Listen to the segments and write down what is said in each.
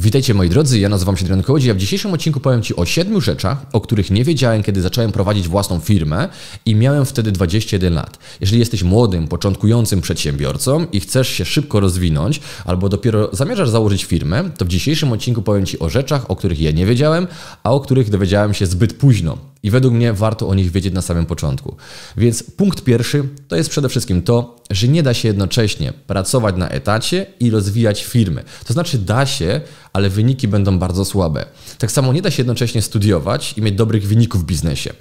Witajcie moi drodzy, ja nazywam się Adrian Kołodziej, a w dzisiejszym odcinku powiem Ci o siedmiu rzeczach, o których nie wiedziałem, kiedy zacząłem prowadzić własną firmę i miałem wtedy 21 lat. Jeżeli jesteś młodym, początkującym przedsiębiorcą i chcesz się szybko rozwinąć, albo dopiero zamierzasz założyć firmę, to w dzisiejszym odcinku powiem Ci o rzeczach, o których ja nie wiedziałem, a o których dowiedziałem się zbyt późno. I według mnie warto o nich wiedzieć na samym początku. Więc punkt pierwszy to jest przede wszystkim to, że nie da się jednocześnie pracować na etacie i rozwijać firmy. To znaczy da się, ale wyniki będą bardzo słabe. Tak samo nie da się jednocześnie studiować i mieć dobrych wyników w biznesie.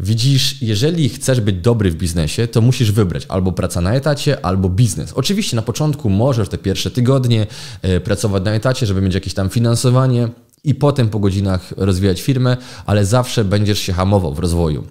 Widzisz, jeżeli chcesz być dobry w biznesie, to musisz wybrać albo praca na etacie, albo biznes. Oczywiście na początku możesz te pierwsze tygodnie e, pracować na etacie, żeby mieć jakieś tam finansowanie, i potem po godzinach rozwijać firmę, ale zawsze będziesz się hamował w rozwoju.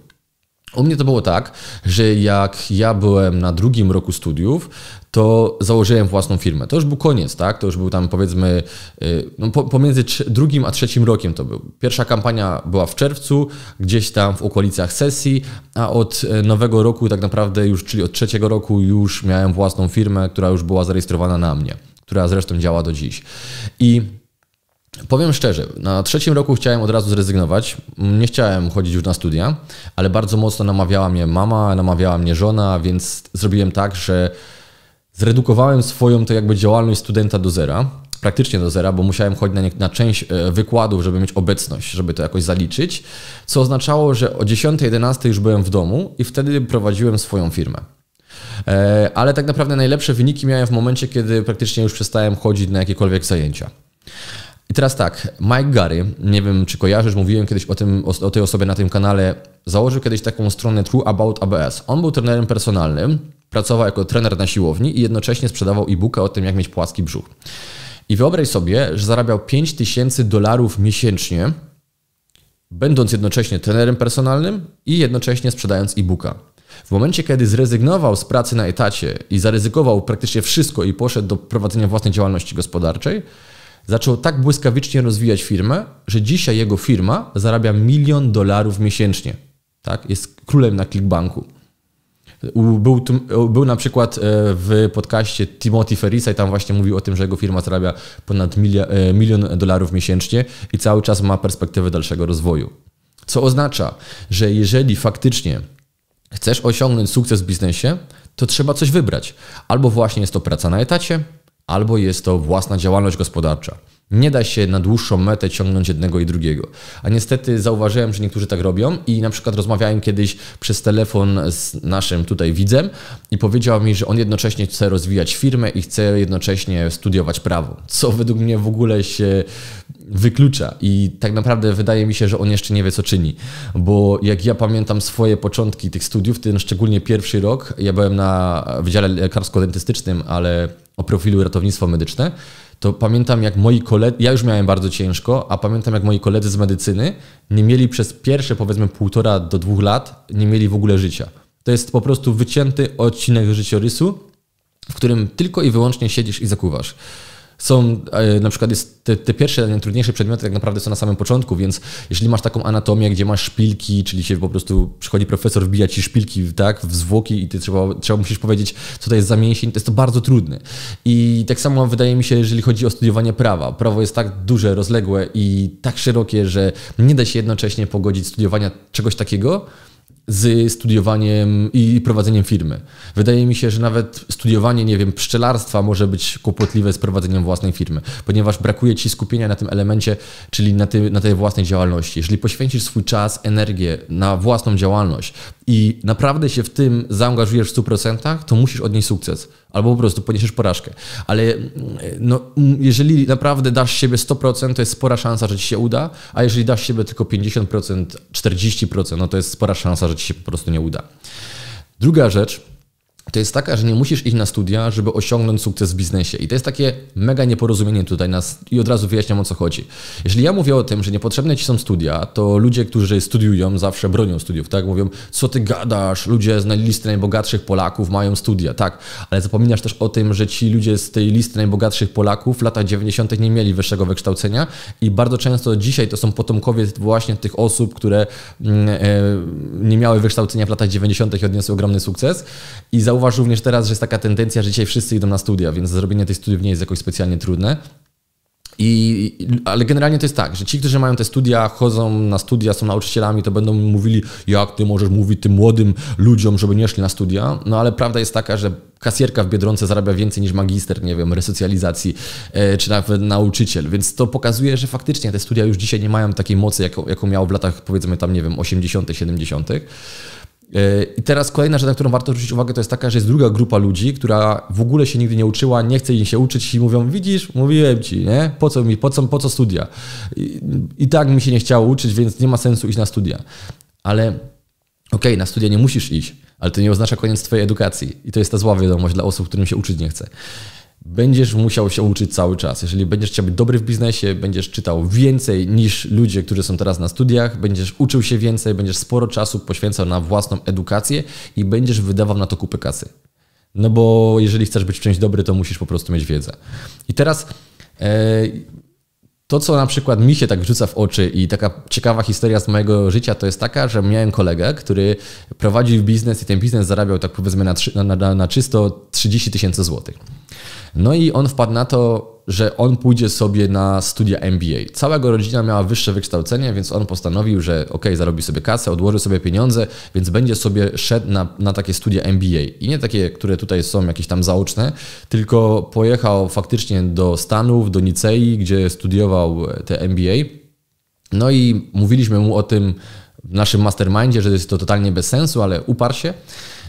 U mnie to było tak, że jak ja byłem na drugim roku studiów, to założyłem własną firmę. To już był koniec, tak? To już był tam powiedzmy y, no, pomiędzy drugim a trzecim rokiem to był. Pierwsza kampania była w czerwcu, gdzieś tam w okolicach sesji, a od e, nowego roku tak naprawdę już, czyli od trzeciego roku już miałem własną firmę, która już była zarejestrowana na mnie, która zresztą działa do dziś. I Powiem szczerze, na trzecim roku chciałem od razu zrezygnować. Nie chciałem chodzić już na studia, ale bardzo mocno namawiała mnie mama, namawiała mnie żona, więc zrobiłem tak, że zredukowałem swoją to jakby działalność studenta do zera, praktycznie do zera, bo musiałem chodzić na, nie, na część e, wykładów, żeby mieć obecność, żeby to jakoś zaliczyć, co oznaczało, że o 10-11 już byłem w domu i wtedy prowadziłem swoją firmę. E, ale tak naprawdę najlepsze wyniki miałem w momencie, kiedy praktycznie już przestałem chodzić na jakiekolwiek zajęcia. I teraz tak, Mike Gary, nie wiem czy kojarzysz, mówiłem kiedyś o, tym, o, o tej osobie na tym kanale, założył kiedyś taką stronę True About ABS. On był trenerem personalnym, pracował jako trener na siłowni i jednocześnie sprzedawał e-booka o tym, jak mieć płaski brzuch. I wyobraź sobie, że zarabiał 5000 dolarów miesięcznie, będąc jednocześnie trenerem personalnym i jednocześnie sprzedając e-booka. W momencie, kiedy zrezygnował z pracy na etacie i zaryzykował praktycznie wszystko i poszedł do prowadzenia własnej działalności gospodarczej, Zaczął tak błyskawicznie rozwijać firmę, że dzisiaj jego firma zarabia milion dolarów miesięcznie. Tak? Jest królem na Clickbanku. Był, tu, był na przykład e, w podcaście Timothy Ferrisa i tam właśnie mówił o tym, że jego firma zarabia ponad milia, e, milion dolarów miesięcznie i cały czas ma perspektywę dalszego rozwoju. Co oznacza, że jeżeli faktycznie chcesz osiągnąć sukces w biznesie, to trzeba coś wybrać. Albo właśnie jest to praca na etacie, albo jest to własna działalność gospodarcza. Nie da się na dłuższą metę ciągnąć jednego i drugiego. A niestety zauważyłem, że niektórzy tak robią i na przykład rozmawiałem kiedyś przez telefon z naszym tutaj widzem i powiedział mi, że on jednocześnie chce rozwijać firmę i chce jednocześnie studiować prawo, co według mnie w ogóle się wyklucza i tak naprawdę wydaje mi się, że on jeszcze nie wie co czyni, bo jak ja pamiętam swoje początki tych studiów, ten szczególnie pierwszy rok, ja byłem na wydziale lekarsko-dentystycznym, ale o profilu ratownictwo medyczne, to pamiętam jak moi koledzy, ja już miałem bardzo ciężko, a pamiętam jak moi koledzy z medycyny nie mieli przez pierwsze powiedzmy półtora do dwóch lat, nie mieli w ogóle życia. To jest po prostu wycięty odcinek życiorysu, w którym tylko i wyłącznie siedzisz i zakuwasz są, e, na przykład jest te, te pierwsze, najtrudniejsze przedmioty tak naprawdę są na samym początku, więc jeśli masz taką anatomię, gdzie masz szpilki, czyli się po prostu przychodzi profesor, wbija ci szpilki tak, w zwłoki i ty trzeba, trzeba musisz powiedzieć, co to jest za mięsień, to jest to bardzo trudne. I tak samo wydaje mi się, jeżeli chodzi o studiowanie prawa. Prawo jest tak duże, rozległe i tak szerokie, że nie da się jednocześnie pogodzić studiowania czegoś takiego, z studiowaniem i prowadzeniem firmy. Wydaje mi się, że nawet studiowanie, nie wiem, pszczelarstwa może być kłopotliwe z prowadzeniem własnej firmy, ponieważ brakuje ci skupienia na tym elemencie, czyli na, ty, na tej własnej działalności. Jeżeli poświęcisz swój czas, energię na własną działalność i naprawdę się w tym zaangażujesz w 100%, to musisz odnieść sukces albo po prostu poniesiesz porażkę. Ale no, jeżeli naprawdę dasz siebie 100%, to jest spora szansa, że ci się uda, a jeżeli dasz siebie tylko 50%, 40%, no to jest spora szansa, że ci się po prostu nie uda. Druga rzecz, to jest taka, że nie musisz iść na studia, żeby osiągnąć sukces w biznesie. I to jest takie mega nieporozumienie tutaj nas i od razu wyjaśniam o co chodzi. Jeśli ja mówię o tym, że niepotrzebne ci są studia, to ludzie, którzy studiują, zawsze bronią studiów, tak? Mówią, co ty gadasz, ludzie z listy najbogatszych Polaków mają studia, tak? Ale zapominasz też o tym, że ci ludzie z tej listy najbogatszych Polaków w latach 90. nie mieli wyższego wykształcenia i bardzo często dzisiaj to są potomkowie właśnie tych osób, które mm, e, nie miały wykształcenia w latach 90. i odniosły ogromny sukces. I zauważ również teraz, że jest taka tendencja, że dzisiaj wszyscy idą na studia, więc zrobienie tych studiów nie jest jakoś specjalnie trudne. I, ale generalnie to jest tak, że ci, którzy mają te studia, chodzą na studia, są nauczycielami, to będą mówili, jak ty możesz mówić tym młodym ludziom, żeby nie szli na studia. No ale prawda jest taka, że kasjerka w Biedronce zarabia więcej niż magister, nie wiem, resocjalizacji, e, czy nawet nauczyciel. Więc to pokazuje, że faktycznie te studia już dzisiaj nie mają takiej mocy, jaką, jaką miało w latach, powiedzmy tam, nie wiem, 80., 70. E, I teraz kolejna rzecz, na którą warto zwrócić uwagę, to jest taka, że jest druga grupa ludzi, która w ogóle się nigdy nie uczyła, nie chce jej się uczyć i mówią, widzisz, mówiłem ci, nie? Po co mi, po co, po co studia? I, I, tak mi się nie chciało uczyć, więc nie ma sensu iść na studia. Ale okej, okay, na studia nie musisz iść, ale to nie oznacza koniec twojej edukacji. I to jest ta zła wiadomość dla osób, którym się uczyć nie chce będziesz musiał się uczyć cały czas. Jeżeli będziesz chciał być dobry w biznesie, będziesz czytał więcej niż ludzie, którzy są teraz na studiach, będziesz uczył się więcej, będziesz sporo czasu poświęcał na własną edukację i będziesz wydawał na to kupę kasy. No bo jeżeli chcesz być w czymś dobry, to musisz po prostu mieć wiedzę. I teraz e, to, co na przykład mi się tak rzuca w oczy i taka ciekawa historia z mojego życia, to jest taka, że miałem kolegę, który prowadził biznes i ten biznes zarabiał tak powiedzmy na, na, na, na czysto 30 tysięcy złotych. No i on wpadł na to, że on pójdzie sobie na studia MBA. Cała jego rodzina miała wyższe wykształcenie, więc on postanowił, że ok, zarobi sobie kasę, odłoży sobie pieniądze, więc będzie sobie szedł na, na takie studia MBA. I nie takie, które tutaj są jakieś tam zaoczne, tylko pojechał faktycznie do Stanów, do Nicei, gdzie studiował te MBA. No i mówiliśmy mu o tym w naszym mastermindzie, że jest to totalnie bez sensu, ale uparł się.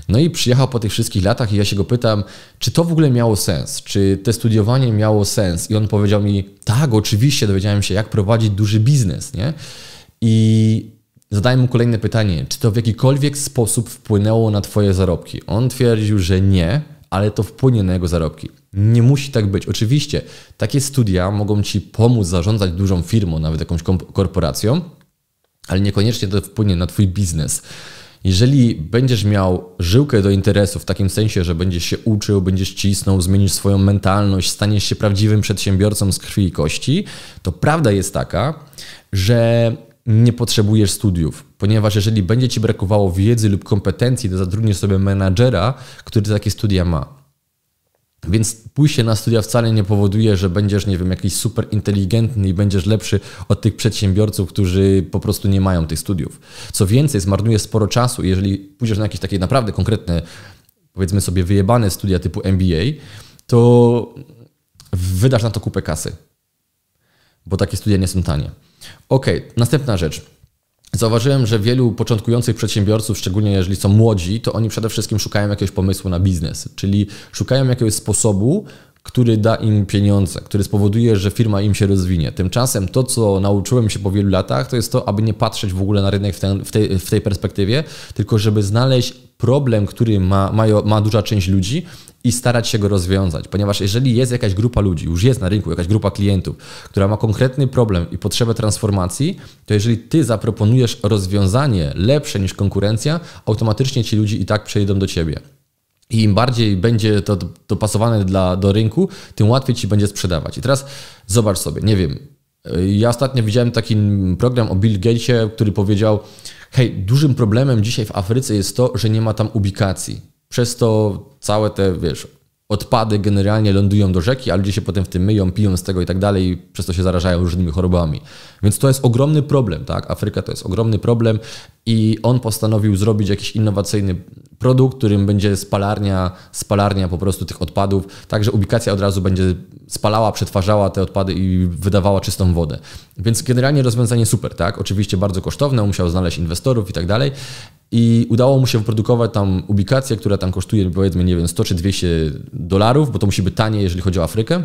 No i przyjechał po tych wszystkich latach i ja się go pytam, czy to w ogóle miało sens, czy te studiowanie miało sens. I on powiedział mi, tak, oczywiście, dowiedziałem się, jak prowadzić duży biznes, nie? I zadałem mu kolejne pytanie, czy to w jakikolwiek sposób wpłynęło na Twoje zarobki? On twierdził, że nie, ale to wpłynie na jego zarobki. Nie musi tak być. Oczywiście, takie studia mogą Ci pomóc zarządzać dużą firmą, nawet jakąś korporacją, ale niekoniecznie to wpłynie na Twój biznes. Jeżeli będziesz miał żyłkę do interesu w takim sensie, że będziesz się uczył, będziesz cisnął, zmienisz swoją mentalność, staniesz się prawdziwym przedsiębiorcą z krwi i kości, to prawda jest taka, że nie potrzebujesz studiów, ponieważ jeżeli będzie ci brakowało wiedzy lub kompetencji, to zatrudnisz sobie menadżera, który takie studia ma. Więc pójście na studia wcale nie powoduje, że będziesz, nie wiem, jakiś super inteligentny i będziesz lepszy od tych przedsiębiorców, którzy po prostu nie mają tych studiów. Co więcej, zmarnujesz sporo czasu, jeżeli pójdziesz na jakieś takie naprawdę konkretne, powiedzmy sobie, wyjebane studia typu MBA, to wydasz na to kupę kasy, bo takie studia nie są tanie. Ok, następna rzecz. Zauważyłem, że wielu początkujących przedsiębiorców, szczególnie jeżeli są młodzi, to oni przede wszystkim szukają jakiegoś pomysłu na biznes, czyli szukają jakiegoś sposobu, który da im pieniądze, który spowoduje, że firma im się rozwinie. Tymczasem to, co nauczyłem się po wielu latach, to jest to, aby nie patrzeć w ogóle na rynek w, ten, w, tej, w tej perspektywie, tylko żeby znaleźć problem, który ma, ma, ma duża część ludzi i starać się go rozwiązać, ponieważ jeżeli jest jakaś grupa ludzi, już jest na rynku jakaś grupa klientów, która ma konkretny problem i potrzebę transformacji, to jeżeli ty zaproponujesz rozwiązanie lepsze niż konkurencja, automatycznie ci ludzie i tak przejdą do ciebie i im bardziej będzie to dopasowane dla, do rynku, tym łatwiej ci będzie sprzedawać. I teraz zobacz sobie, nie wiem, y, ja ostatnio widziałem taki program o Bill Gatesie, który powiedział: Hej, dużym problemem dzisiaj w Afryce jest to, że nie ma tam ubikacji. Przez to całe te, wiesz, odpady generalnie lądują do rzeki, a ludzie się potem w tym myją, piją z tego i tak dalej, i przez to się zarażają różnymi chorobami. Więc to jest ogromny problem, tak? Afryka to jest ogromny problem i on postanowił zrobić jakiś innowacyjny produkt, którym będzie spalarnia, spalarnia po prostu tych odpadów, także ubikacja od razu będzie spalała, przetwarzała te odpady i wydawała czystą wodę. Więc generalnie rozwiązanie super, tak? Oczywiście bardzo kosztowne, musiał znaleźć inwestorów i tak dalej. I udało mu się wyprodukować tam ubikację, która tam kosztuje powiedzmy, nie wiem, 100 czy 200 dolarów, bo to musi być tanie, jeżeli chodzi o Afrykę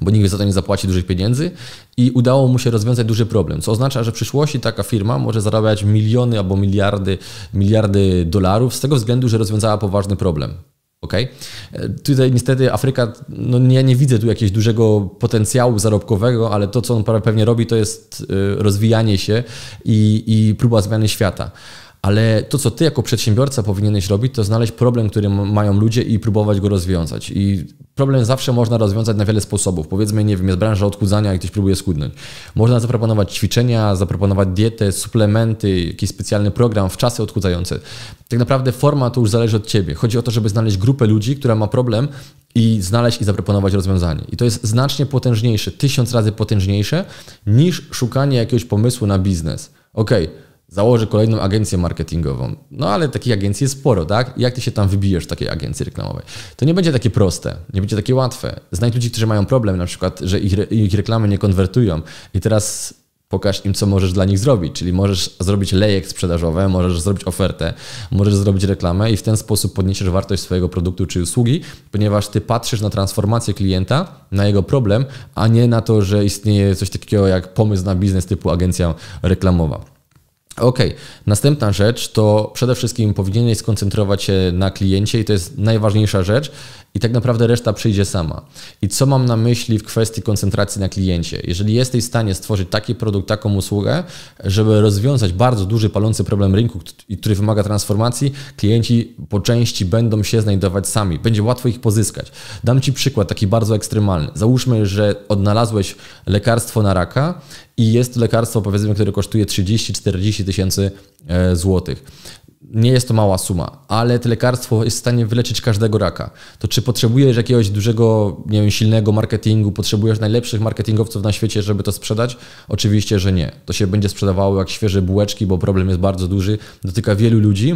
bo nikt za to nie zapłaci dużych pieniędzy i udało mu się rozwiązać duży problem, co oznacza, że w przyszłości taka firma może zarabiać miliony albo miliardy, miliardy dolarów z tego względu, że rozwiązała poważny problem. Okay? E, tutaj niestety Afryka, no ja nie widzę tu jakiegoś dużego potencjału zarobkowego, ale to, co on pewnie robi, to jest e, rozwijanie się i, i próba zmiany świata. Ale to, co ty jako przedsiębiorca powinieneś robić, to znaleźć problem, który mają ludzie i próbować go rozwiązać. I problem zawsze można rozwiązać na wiele sposobów. Powiedzmy, nie wiem, jest branża odchudzania i ktoś próbuje schudnąć. Można zaproponować ćwiczenia, zaproponować dietę, suplementy, jakiś specjalny program w czasy odchudzające. Tak naprawdę forma to już zależy od ciebie. Chodzi o to, żeby znaleźć grupę ludzi, która ma problem i znaleźć i zaproponować rozwiązanie. I to jest znacznie potężniejsze, tysiąc razy potężniejsze niż szukanie jakiegoś pomysłu na biznes. Okej, okay założę kolejną agencję marketingową. No ale takich agencji jest sporo, tak? I jak ty się tam wybijesz w takiej agencji reklamowej? To nie będzie takie proste, nie będzie takie łatwe. Znajdź ludzi, którzy mają problem, na przykład, że ich, re ich reklamy nie konwertują i teraz pokaż im, co możesz dla nich zrobić. Czyli możesz zrobić lejek sprzedażowy, możesz zrobić ofertę, możesz zrobić reklamę i w ten sposób podniesiesz wartość swojego produktu czy usługi, ponieważ ty patrzysz na transformację klienta, na jego problem, a nie na to, że istnieje coś takiego jak pomysł na biznes typu agencja reklamowa. OK. następna rzecz to przede wszystkim powinieneś skoncentrować się na kliencie i to jest najważniejsza rzecz i tak naprawdę reszta przyjdzie sama. I co mam na myśli w kwestii koncentracji na kliencie? Jeżeli jesteś w stanie stworzyć taki produkt, taką usługę, żeby rozwiązać bardzo duży, palący problem rynku, który wymaga transformacji, klienci po części będą się znajdować sami. Będzie łatwo ich pozyskać. Dam Ci przykład taki bardzo ekstremalny. Załóżmy, że odnalazłeś lekarstwo na raka i jest to lekarstwo, powiedzmy, które kosztuje 30-40 tysięcy e, złotych. Nie jest to mała suma, ale to lekarstwo jest w stanie wyleczyć każdego raka. To czy potrzebujesz jakiegoś dużego, nie wiem, silnego marketingu, potrzebujesz najlepszych marketingowców na świecie, żeby to sprzedać? Oczywiście, że nie. To się będzie sprzedawało jak świeże bułeczki, bo problem jest bardzo duży, dotyka wielu ludzi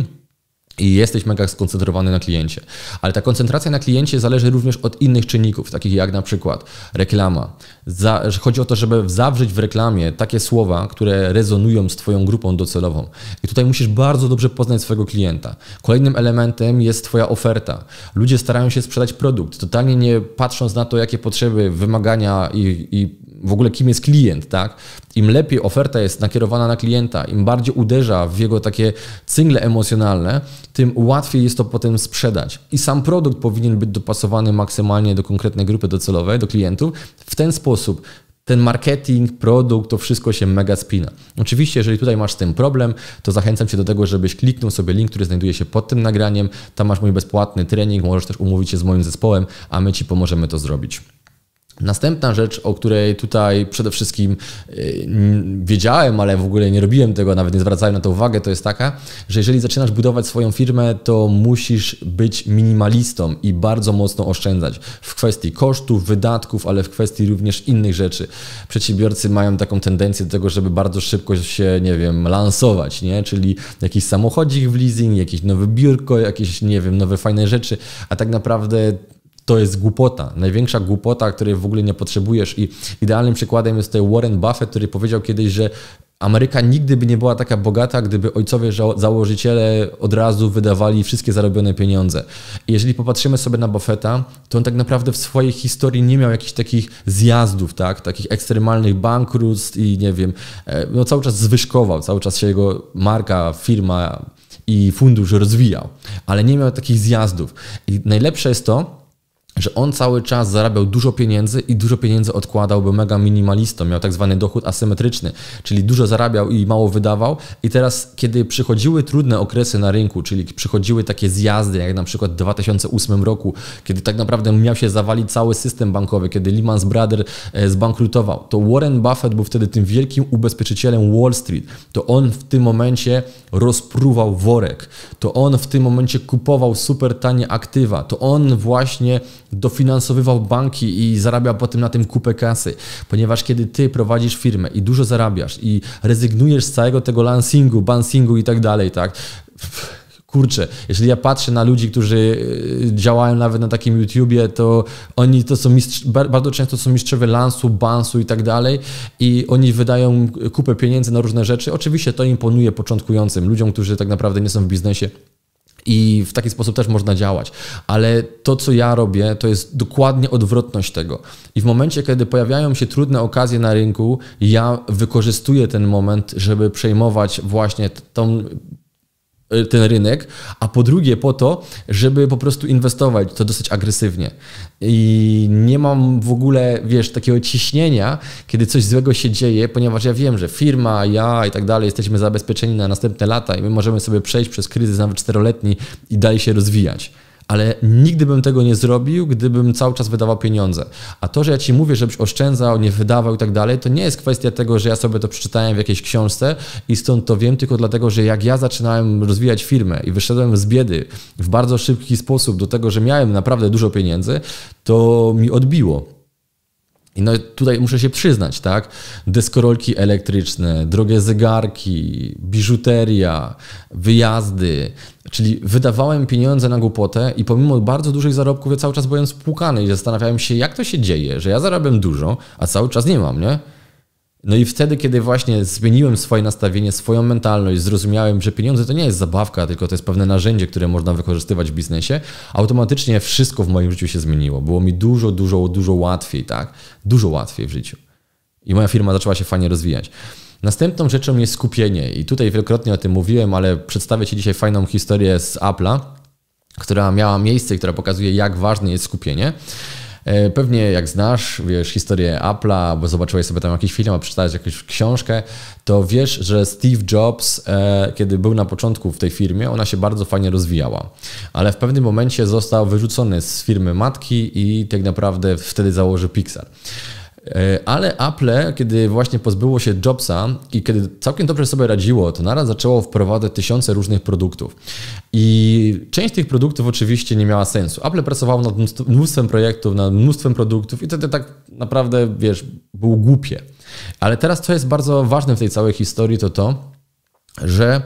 i jesteś mega skoncentrowany na kliencie. Ale ta koncentracja na kliencie zależy również od innych czynników, takich jak na przykład reklama. Za, chodzi o to, żeby zawrzeć w reklamie takie słowa, które rezonują z Twoją grupą docelową. I tutaj musisz bardzo dobrze poznać swojego klienta. Kolejnym elementem jest Twoja oferta. Ludzie starają się sprzedać produkt, totalnie nie patrząc na to, jakie potrzeby, wymagania i, i w ogóle kim jest klient, tak? Im lepiej oferta jest nakierowana na klienta, im bardziej uderza w jego takie cyngle emocjonalne, tym łatwiej jest to potem sprzedać. I sam produkt powinien być dopasowany maksymalnie do konkretnej grupy docelowej, do klientów. W ten sposób ten marketing, produkt, to wszystko się mega spina. Oczywiście, jeżeli tutaj masz z tym problem, to zachęcam Cię do tego, żebyś kliknął sobie link, który znajduje się pod tym nagraniem. Tam masz mój bezpłatny trening, możesz też umówić się z moim zespołem, a my Ci pomożemy to zrobić. Następna rzecz, o której tutaj przede wszystkim e, wiedziałem, ale w ogóle nie robiłem tego, nawet nie zwracałem na to uwagę, to jest taka, że jeżeli zaczynasz budować swoją firmę, to musisz być minimalistą i bardzo mocno oszczędzać w kwestii kosztów, wydatków, ale w kwestii również innych rzeczy. Przedsiębiorcy mają taką tendencję do tego, żeby bardzo szybko się, nie wiem, lansować, nie? czyli jakiś samochodzik w leasing, jakieś nowe biurko, jakieś, nie wiem, nowe fajne rzeczy, a tak naprawdę to jest głupota. Największa głupota, której w ogóle nie potrzebujesz. I idealnym przykładem jest tutaj Warren Buffett, który powiedział kiedyś, że Ameryka nigdy by nie była taka bogata, gdyby ojcowie założyciele od razu wydawali wszystkie zarobione pieniądze. I jeżeli popatrzymy sobie na Buffetta, to on tak naprawdę w swojej historii nie miał jakichś takich zjazdów, tak? takich ekstremalnych bankructw i nie wiem, e, no cały czas zwyżkował, cały czas się jego marka, firma i fundusz rozwijał, ale nie miał takich zjazdów. I najlepsze jest to, że on cały czas zarabiał dużo pieniędzy i dużo pieniędzy odkładał, był mega minimalistą, miał tak zwany dochód asymetryczny, czyli dużo zarabiał i mało wydawał. I teraz, kiedy przychodziły trudne okresy na rynku, czyli przychodziły takie zjazdy, jak na przykład w 2008 roku, kiedy tak naprawdę miał się zawalić cały system bankowy, kiedy Lehman Brothers e, zbankrutował, to Warren Buffett był wtedy tym wielkim ubezpieczycielem Wall Street. To on w tym momencie rozpruwał worek, to on w tym momencie kupował super tanie aktywa, to on właśnie dofinansowywał banki i zarabiał potem na tym kupę kasy. Ponieważ kiedy ty prowadzisz firmę i dużo zarabiasz i rezygnujesz z całego tego lansingu, bansingu i tak dalej, tak? kurczę, jeżeli ja patrzę na ludzi, którzy y, działają nawet na takim YouTubie, to oni to są mistrz, bardzo często są mistrzowie lansu, bansu i tak dalej i oni wydają kupę pieniędzy na różne rzeczy. Oczywiście to imponuje początkującym, ludziom, którzy tak naprawdę nie są w biznesie. I w taki sposób też można działać. Ale to, co ja robię, to jest dokładnie odwrotność tego. I w momencie, kiedy pojawiają się trudne okazje na rynku, ja wykorzystuję ten moment, żeby przejmować właśnie tą Y, ten rynek, a po drugie po to, żeby po prostu inwestować, to dosyć agresywnie. I nie mam w ogóle, wiesz, takiego ciśnienia, kiedy coś złego się dzieje, ponieważ ja wiem, że firma, ja i tak dalej jesteśmy zabezpieczeni na następne lata i my możemy sobie przejść przez kryzys nawet czteroletni i dalej się rozwijać ale nigdy bym tego nie zrobił, gdybym cały czas wydawał pieniądze. A to, że ja ci mówię, żebyś oszczędzał, nie wydawał i tak dalej, to nie jest kwestia tego, że ja sobie to przeczytałem w jakiejś książce i stąd to wiem, tylko dlatego, że jak ja zaczynałem rozwijać firmę i wyszedłem z biedy w bardzo szybki sposób do tego, że miałem naprawdę dużo pieniędzy, to mi odbiło i no tutaj muszę się przyznać, tak? Deskorolki elektryczne, drogie zegarki, biżuteria, wyjazdy. Czyli wydawałem pieniądze na głupotę i pomimo bardzo dużych zarobków ja cały czas byłem spłukany i zastanawiałem się, jak to się dzieje, że ja zarabiam dużo, a cały czas nie mam, nie? No i wtedy, kiedy właśnie zmieniłem swoje nastawienie, swoją mentalność, zrozumiałem, że pieniądze to nie jest zabawka, tylko to jest pewne narzędzie, które można wykorzystywać w biznesie, automatycznie wszystko w moim życiu się zmieniło. Było mi dużo, dużo, dużo łatwiej, tak? Dużo łatwiej w życiu. I moja firma zaczęła się fajnie rozwijać. Następną rzeczą jest skupienie. I tutaj wielokrotnie o tym mówiłem, ale przedstawię Ci dzisiaj fajną historię z Apple'a, która miała miejsce i która pokazuje, jak ważne jest skupienie. E, pewnie jak znasz, wiesz, historię Apple'a, bo zobaczyłeś sobie tam jakiś film, a przeczytałeś jakąś książkę, to wiesz, że Steve Jobs, e, kiedy był na początku w tej firmie, ona się bardzo fajnie rozwijała, ale w pewnym momencie został wyrzucony z firmy matki i tak naprawdę wtedy założył Pixar. E, ale Apple, kiedy właśnie pozbyło się Jobsa i kiedy całkiem dobrze sobie radziło, to naraz zaczęło wprowadzać tysiące różnych produktów. I część tych produktów oczywiście nie miała sensu. Apple pracowało nad mnóstwem projektów, nad mnóstwem produktów i wtedy tak naprawdę, wiesz, było głupie. Ale teraz, co jest bardzo ważne w tej całej historii, to to, że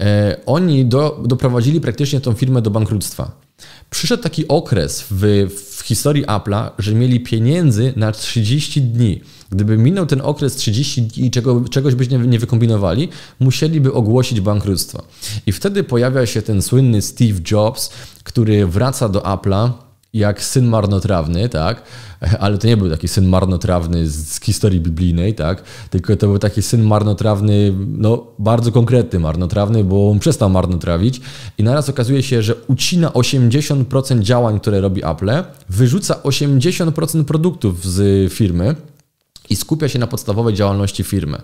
e, oni do, doprowadzili praktycznie tą firmę do bankructwa. Przyszedł taki okres w, w historii Apple'a, że mieli pieniędzy na 30 dni. Gdyby minął ten okres 30 dni i czego, czegoś byś nie, nie wykombinowali, musieliby ogłosić bankructwo. I wtedy pojawia się ten słynny Steve Jobs, który wraca do Apple'a jak syn marnotrawny, tak? Ale to nie był taki syn marnotrawny z, z, historii biblijnej, tak? Tylko to był taki syn marnotrawny, no bardzo konkretny marnotrawny, bo on przestał marnotrawić i naraz okazuje się, że ucina 80% działań, które robi Apple, wyrzuca 80% produktów z firmy i skupia się na podstawowej działalności firmy.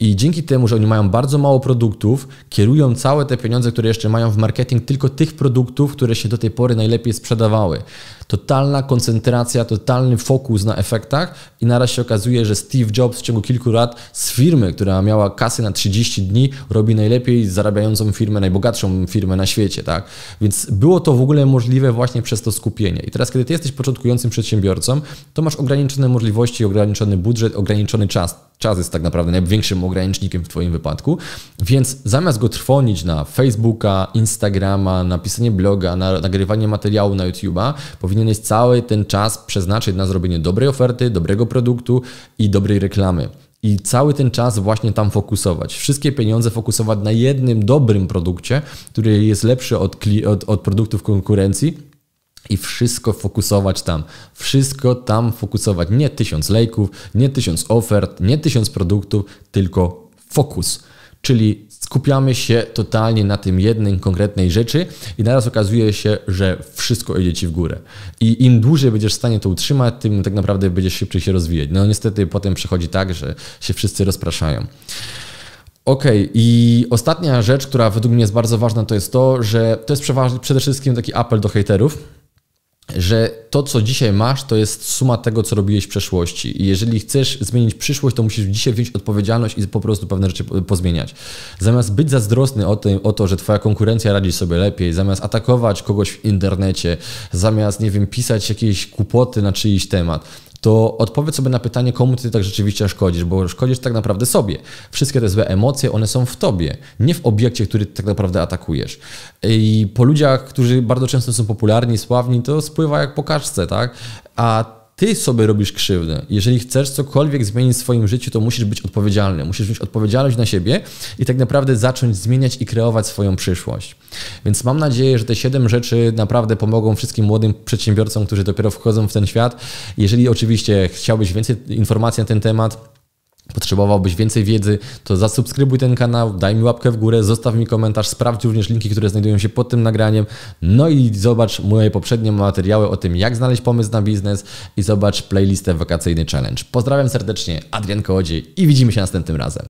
I dzięki temu, że oni mają bardzo mało produktów, kierują całe te pieniądze, które jeszcze mają w marketing, tylko tych produktów, które się do tej pory najlepiej sprzedawały. Totalna koncentracja, totalny fokus na efektach i naraz się okazuje, że Steve Jobs w ciągu kilku lat z firmy, która miała kasy na 30 dni, robi najlepiej zarabiającą firmę, najbogatszą firmę na świecie, tak? Więc było to w ogóle możliwe właśnie przez to skupienie. I teraz, kiedy ty jesteś początkującym przedsiębiorcą, to masz ograniczone możliwości, ograniczony budżet, ograniczony czas. Czas jest tak naprawdę największym ogranicznikiem w Twoim wypadku. Więc zamiast go trwonić na Facebooka, Instagrama, na pisanie bloga, na nagrywanie materiału na YouTube'a, powinieneś cały ten czas przeznaczyć na zrobienie dobrej oferty, dobrego produktu i dobrej reklamy i cały ten czas właśnie tam fokusować. Wszystkie pieniądze fokusować na jednym dobrym produkcie, który jest lepszy od, od, od produktów konkurencji i wszystko fokusować tam. Wszystko tam fokusować. Nie tysiąc lejków, nie tysiąc ofert, nie tysiąc produktów, tylko fokus. Czyli skupiamy się totalnie na tym jednej konkretnej rzeczy i naraz okazuje się, że wszystko idzie ci w górę. I im dłużej będziesz w stanie to utrzymać, tym tak naprawdę będziesz szybciej się rozwijać. No niestety potem przychodzi tak, że się wszyscy rozpraszają. Okej, okay. i ostatnia rzecz, która według mnie jest bardzo ważna, to jest to, że to jest przede wszystkim taki apel do hejterów że to, co dzisiaj masz, to jest suma tego, co robiłeś w przeszłości. I jeżeli chcesz zmienić przyszłość, to musisz dzisiaj wziąć odpowiedzialność i po prostu pewne rzeczy pozmieniać. Zamiast być zazdrosny o, tym, o to, że twoja konkurencja radzi sobie lepiej, zamiast atakować kogoś w internecie, zamiast, nie wiem, pisać jakieś kłopoty na czyjś temat, to odpowiedz sobie na pytanie, komu ty tak rzeczywiście szkodzisz, bo szkodzisz tak naprawdę sobie. Wszystkie te złe emocje, one są w tobie, nie w obiekcie, który tak naprawdę atakujesz. I po ludziach, którzy bardzo często są popularni, sławni, to spływa jak po kaczce, tak? A ty sobie robisz krzywdę. Jeżeli chcesz cokolwiek zmienić w swoim życiu, to musisz być odpowiedzialny. Musisz mieć odpowiedzialność na siebie i tak naprawdę zacząć zmieniać i kreować swoją przyszłość. Więc mam nadzieję, że te 7 rzeczy naprawdę pomogą wszystkim młodym przedsiębiorcom, którzy dopiero wchodzą w ten świat. Jeżeli oczywiście chciałbyś więcej informacji na ten temat, potrzebowałbyś więcej wiedzy, to zasubskrybuj ten kanał, daj mi łapkę w górę, zostaw mi komentarz, sprawdź również linki, które znajdują się pod tym nagraniem, no i zobacz moje poprzednie materiały o tym, jak znaleźć pomysł na biznes i zobacz playlistę Wakacyjny Challenge. Pozdrawiam serdecznie, Adrian Kołodziej i widzimy się następnym razem.